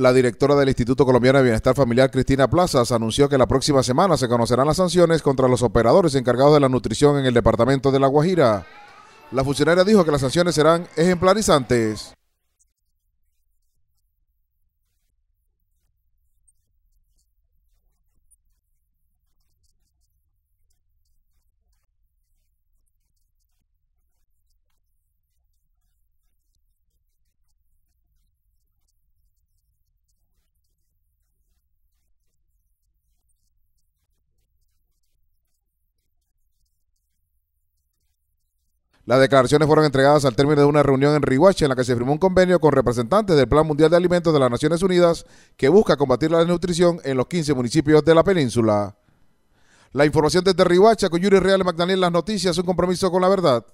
La directora del Instituto Colombiano de Bienestar Familiar, Cristina Plazas, anunció que la próxima semana se conocerán las sanciones contra los operadores encargados de la nutrición en el departamento de La Guajira. La funcionaria dijo que las sanciones serán ejemplarizantes. Las declaraciones fueron entregadas al término de una reunión en Rihuacha en la que se firmó un convenio con representantes del Plan Mundial de Alimentos de las Naciones Unidas que busca combatir la desnutrición en los 15 municipios de la península. La información desde Rihuacha con Yuri Real Magdalena Las Noticias, un compromiso con la verdad.